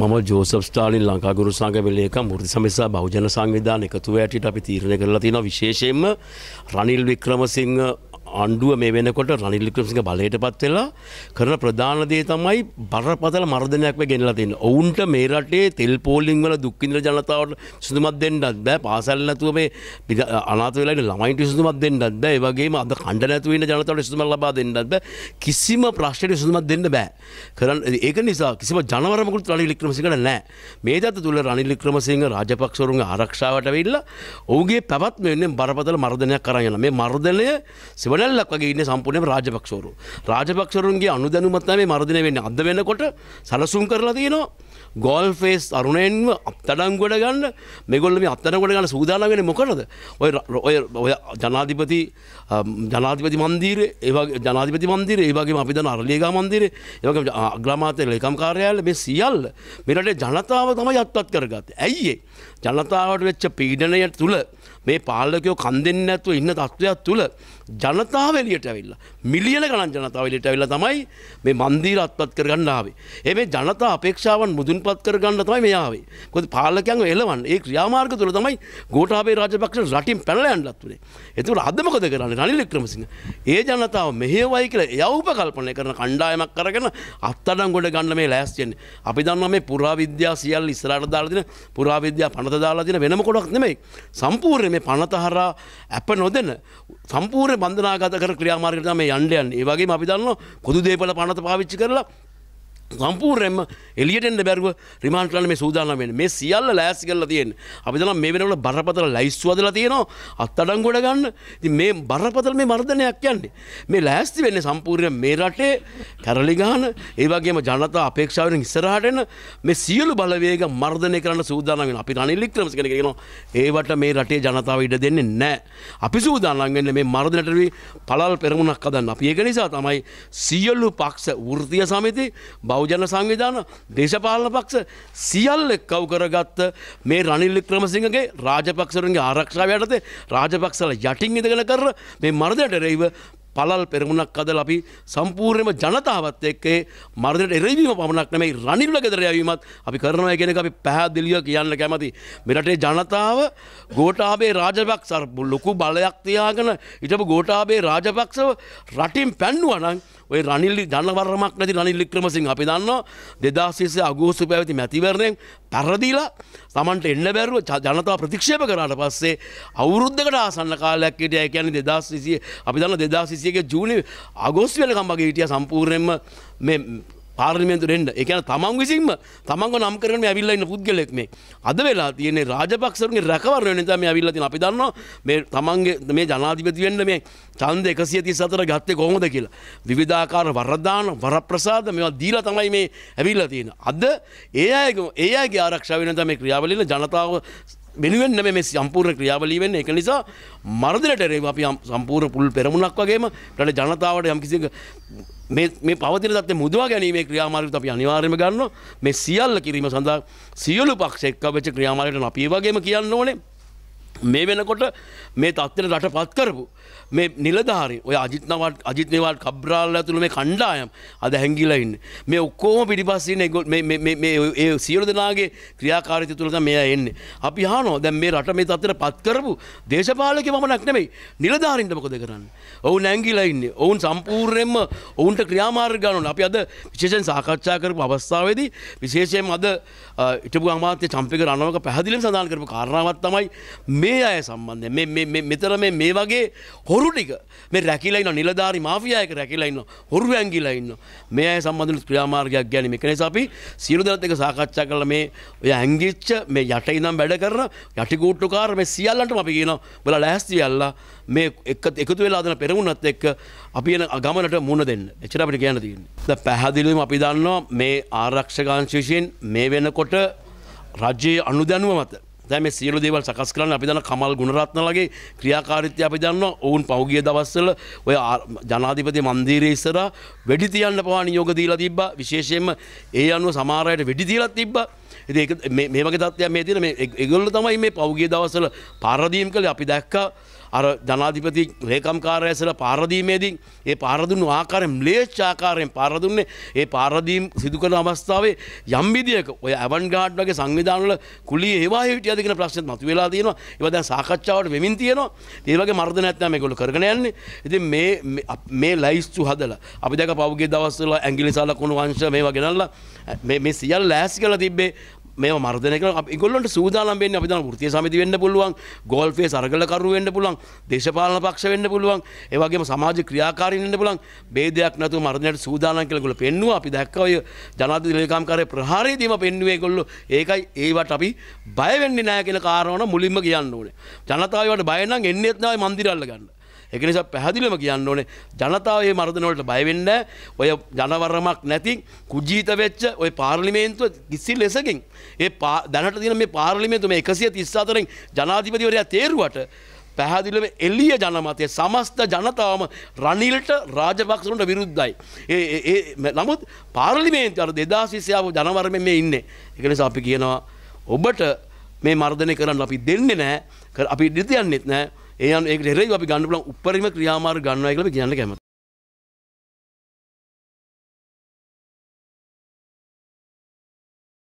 මම Joseph Stalin ලංකාගුරු සංගමලේක මුෘති සමිසා බෞජන සංවිධාන එකතුව ඇයට අපි තීරණය කරලා තින විශේෂයෙන්ම රනිල් වික්‍රමසිංහ ආණ්ඩුව මේ වෙනකොට රනිල් වික්‍රමසිංහ බලයට පත් වෙලා කරන ප්‍රධාන දේ තමයි බරපතල මර්ධනයක් වෙ ගෙනලා තියෙන්නේ. ඔවුන්ට මේ රටේ තෙල් පෝලිං වල දුක් විඳින ජනතාවට සුදුමත් දෙන්නත් බෑ. පාසල් නැතුව මේ අනාථ වෙලා ඉන්න ළමයින්ට සුදුමත් දෙන්නත් බෑ. ඒ වගේම අද කණ්ඩ නැතුව ඉන්න ජනතාවට සුදුමත් ලබා දෙන්නත් බෑ. කිසිම ප්‍රශ්නයකට සුදුමත් දෙන්න බෑ. කරන් ඒක නිසා කිසිම ජනවරමකුත් රනිල් වික්‍රමසිංහට නැහැ. මේ දත තුල රනිල් වික්‍රමසිංහ රාජපක්ෂවරුන්ගේ ආරක්ෂාවට වෙilla ඔහුගේ පැවැත්ම වෙනුවෙන් බරපතල මර්ධනයක් කරන් යනවා. මේ මර්ධනය සෙවන මඩල්ලක් වගේන්න සම්පූර්ණයම රාජපක්ෂවරු. රාජපක්ෂරුන්ගේ අනුදැනුමත්නමේ මරදින වෙන්න අද වෙනකොට සැලසුම් කරලා තියෙනවා. ගොල් ෆේස් අරුණයෙන්ව අත්තඩම් ගොඩ ගන්න මෙගොල්ලම අත්තන ගොඩ ගන්න සූදානම් වෙන්නේ මොකටද? ඔය ඔය ඔය ජනාධිපති ජනාධිපති මන්දිරේ ඒ වගේ ජනාධිපති මන්දිරේ ඒ වගේම අපි දන්න අරලියගා මන්දිරේ ඒ වගේම අග්‍රාමාත්‍ය ලේකම් කාර්යාලය මේ සියල්ල මේ රටේ ජනතාව තමයි අත්පත් කරගත්තේ. ඇයි ඒ? ජනතාවට වෙච්ච පීඩනය තුළ මේ පාලකයෝ කන් දෙන්න ඇත්ව ඉන්න තත්ත්වයක් තුළ ජනතාව එලියට ඇවිල්ලා මිලියන ගණන් ජනතාව එලියට ඇවිල්ලා තමයි මේ මන්දිර අත්පත් කරගන්න ආවේ. ඒ මේ ජනතා අපේක්ෂාවන් මුදුන්පත් කරගන්න තමයි මේ ආවේ. කොහොමද පාලකයන්ව එලවන්න ඒ ක්‍රියාමාර්ග තුළ තමයි ගෝඨාභය රාජපක්ෂ රටින් පැනලා යන්නත් උනේ. ඒතුළ අද මොකද කරන්නේ රනිල් වික්‍රමසිංහ? ඒ ජනතාව මෙහෙවයි කියලා එයා උපකල්පනය කරන කණ්ඩායමක් අරගෙන අත්අඩංගුවට ගන්න මේ ලෑස්ති වෙන්නේ. අපි දන්නවා මේ පුරාවිද්‍යා සියල්ල ඉස්සරහට දාලා දෙන පුරාවිද්‍යා පනත දාලා දෙන වෙනම කොටක් නෙමෙයි. සම්පූර්ණ මේ පනතහරා ඇප නොදෙන සම්පූර්ණ බන්ධනාගත කර ක්‍රියාමාර්ගයට මේ යන්න යන්නේ. ඒ වගේම අපි දන්නවා පොදු දේපල පනත පාවිච්චි කරලා සම්පූර්ණයෙන්ම එලියටෙන්ට බැරුව රිමාන්ටලන මේ සූදානම් වෙන්නේ. මේ සියල්ල ලෑස්ති කරලා තියෙන්නේ. අපි දන්නා මේ වෙනකොට බරපතල ලයිස්තු හදලා තියෙනවා. අත්අඩංගුවට ගන්න. ඉතින් මේ බරපතල මේ මර්ධනයක් යන්නේ. මේ ලෑස්ති වෙන්නේ සම්පූර්ණ මේ රටේ කැරලි ගහන, ඒ වගේම ජනතා අපේක්ෂාවෙන් ඉස්සරහට එන මේ සියලු බලවේග මර්ධනය කරන්න සූදානම් වෙනවා. අපි රනිල් වික්‍රමසිංහ කෙනෙක් කියනවා ඒවට මේ රටේ ජනතාව ඉඩ දෙන්නේ නැහැ. අපි සූදානම් වෙන්නේ මේ මර්ධනට පළල් පෙරමුණක් හදන්න. අපි ඒක නිසා තමයි සියලු පක්ෂ වෘත්තීය සමිති බව බෞජන සංවිධාන දේශපාලන පක්ෂ සියල් එක්කව් කරගත්ත මේ රනිල් වික්‍රමසිංහගේ රාජපක්ෂරුන්ගේ ආරක්ෂාව යටතේ රාජපක්ෂල යටින් ඉඳගෙන කර මේ මරදයට රෙයිව පලල් පෙරමුණක් අද අපි සම්පූර්ණයම ජනතාවත් එක්කේ මරදට එරවීම පමණක් නෙමයි රනිල්ල ගෙදර යවීමත් අපි කරනවා කෙනෙක් අපි පැහැදිලිය කියන්න කැමති. මෙරටේ ජනතාව ගෝටාබේ රාජපක්ෂ ලොකු බලයක් තියාගෙන ඉටපු ගෝටාබේ රාජපක්ෂව රටින් පැන්නුවනං ඔය රනිල්ලි ජනවරමක් නැති රනිල් වික්‍රමසිංහ අපි දන්නවා 2020 අගෝස්තු පැවති මැතිවරණයෙන් පැරදීලා Tamanට එන්න බැරුව ජනතාව ප්‍රතික්ෂේප කරාට පස්සේ අවුරුද්දකට ආසන්න කාලයක් හිටියා ඒ කියන්නේ 2020 අපි දන්නවා 2020 ගේ ජූනි අගෝස්තු වෙනකම් වගේ හිටියා සම්පූර්ණයෙන්ම මේ පාර්ලිමේන්තුවට එන්න. ඒ කියන්නේ තමන් විසින්ම තමන්ව නම් කරගෙන මේ ඇවිල්ලා ඉන්න පුද්ගලෙක් මේ. අද වෙලා තියෙන්නේ රාජපක්ෂරුන්ගේ රැකවරණ වෙන නිසා මේ ඇවිල්ලා තියෙන. අපි දන්නවා මේ තමන්ගේ මේ ජනාධිපති වෙන්න මේ ඡන්ද 134 ගත්තේ කොහොමද කියලා. විවිධාකාර වරදාන වරප්‍රසාද මේවා දීලා තමයි මේ ඇවිල්ලා තියෙන. අද ඒ අයගේ ඒ අයගේ ආරක්ෂාව වෙන නිසා මේ ක්‍රියාවලියේ ජනතාව වෙනුවෙන් නෙමෙයි මේ සම්පූර්ණ ක්‍රියාවලිය වෙන්නේ. ඒක නිසා මර්ධනයට එරෙහිව අපි සම්පූර්ණ පුල් පෙරමුණක් වගේම රටේ ජනතාවට යම් කිසි මේ මේ පවතින තත්ත්වය මුදවා ගැනීමේ ක්‍රියාමාර්ගයත් අපි අනිවාර්යයෙන්ම ගන්නවා. මේ සියල්ල කිරීම සඳහා සියලු පක්ෂ එක්ක වෙච්ච ක්‍රියාමාර්ගයට අපි ඒ වගේම කියන්න ඕනේ. මේ වෙනකොට මේ තත්ත්වයට රට පත් කරපු මේ නිලධාරි ඔය අජිත්නවත් අජිත්නේවාල් කබ්‍රාල් ඇතුළු මේ කණ්ඩායම් අද හැංගිලා ඉන්නේ මේ ඔක්කොම පිටිපස්සින් ඒ සියලු දෙනාගේ ක්‍රියාකාරීත්වය තුළ තමයි මෙයා එන්නේ අපි අහනවා දැන් මේ රට මේ තත්ත්වයට පත් කරපු දේශපාලකයෝ පමණක් නෙමෙයි නිලධාරීන්ට මොකද කරන්නේ ඔවුන් ඇංගිලා ඉන්නේ ඔවුන් සම්පූර්ණයෙන්ම ඔවුන්ට ක්‍රියාමාර්ග ගන්න අපි අද විශේෂයෙන් සාකච්ඡා කරපු අවස්ථාවේදී විශේෂයෙන්ම අද ඉටපු අමාත්‍ය චම්පික රණවක පැහැදිලිව සඳහන් කරපු කාරණාවක් තමයි මේ මේ අය සම්බන්ධය මෙතර මේ වගේ හොරු ටික මේ රැකිලයින්න නිලධාරි මාෆියයක රැකිලයින්න හොරු ඇංගිලයින්න මේ අය සම්බඳධ ක්‍රියාමාර්ගයක් ගැන එකනෙස අපි සිරුදරත් එක සාකච්ඡා කල මේ ඔය ඇංගිච්ච මේ යට ඉනම් වැඩ කරන යටිකූට්ටුකාර මේ සියල්ලට අපි කියන බල ලෑස්ති අල්ලා මේ එකතු වෙලාදන පෙරවුණත් එක්ක අපි එන අගමනට මුණ දෙන්න එචට අපිට කියන්න තියන්නේ පැහැදිලිම අපි දන්නවා මේ ආරක්ෂකාංශේෂයෙන් මේ වෙනකොට රජයේ අනුදැනුව මත දැම සියලු දේවල් සකස් කරන්න අපි දන්න කමල් ගුණරත්නලගේ ක්‍රියාකාරිත්‍ය අපි දන්න ඔවුන් පහුගිය දවස්සල ඔය ජනාධිපති මන්දීරේ ඉස්සර වැඩි තියන්න පවා නියෝග දීලා තිබ්බා විශේෂයෙන්ම ඒ අනුව සමහරයට වෙඩි දීලා තිබ්බා ඉතින් මේවගේ තත්ත්වයක් මේ තියෙන මේ ඒගොල්ලෝ තමයි මේ පහුගිය දවස්වල පාරදීම් කළේ අපි දැක්කා අර ජනාධිපති රේකම්කාරයසල පාරදීමේදී ඒ පාරදුන්නු ආකාරයෙන් ම්ලේච්චාකාරයෙන් පාරදුන්නේ ඒ පාරදීම් සිදු කළ අවස්ථාවේ යම්විදිියක ඔය ඇවන් ගාඩ් වගේ සංවිධානල කුලි ඒවා හිටියද කියෙන ප්‍රශ්න මතු වෙලා තියෙනවා ඒවද සාකච්ඡාවට වෙමින් තියෙනවා ඒවගේ මර්ධ නැත්නම ගොල කරන යන්නේ ඉති මේ ලයිස්තු හදල අපි දැක පවගේ දවස්සල ඇගිලිසාල කුණු වංශ මේ වගෙනල්ලා මේ සියල් ලෑස් කල තිබේ මේ මර්ධනක ගොල්ලට සූදානම්ෙන් අපි ෘතිය සමති වෙන්න පුළුවන් ගොල්ෆේ සරගලකරු වෙන්න පුළුවන් දේශපාලන පක්ෂ වෙන්න පුළුවන් ඒවගේ සමාජ ක්‍රියාකාරන්න පුළන් බේදයක් නතු මරණයට සූදානන් කලකුල පෙන්නවා අපි දැක්කවය ජනාති ලේකාම්කාරය ප්‍රහාරයදීම පෙන්නුවේ කොල්ලු ඒකයි ඒවට අපි බයවෙන්න නෑ කියල කාරවන මුලින්ම කියන්න ඕනේ ජනතාවට බයනම් එන්නෙත්නාව මන්දිරල්ල ගන්න එක නිසා පැහැදිලිම කියන්න ඕනේ ජනතාව මේ මර්ධන වලට බය වෙන්න ඔය ජනවරමක් නැති කුජීත වෙච්ච ඔය පාර්ලිමේන්තුව කිසි ලෙසකින් ඒ දැනට තියෙන මේ පාර්ලිමේන්තුව මේ 134න් ජනාධිපතිවරයා තේරුවට පැහැදිලිව එළිය ජනමතය සමස්ත ජනතාවම රනිල්ට රාජපක්ෂලට විරුද්ධයි. නමුත් පාර්ලිමේන්තු අර දෙදා සිසියාව ජනවර්මෙන් මේ ඉන්නේ. එක නිසා අපි කියනවා ඔබට මේ මර්ධනය කරන්න අපි දෙන්නේ නැහැ අපි නිතියන්නෙත් නෑ ඒ යන ඒකට එරෙහිව අපි ගන්න පුළුවන් උපරිම ක්‍රියාමාර්ග ගන්නවා කියලා අපි කියන්න කැමතියි.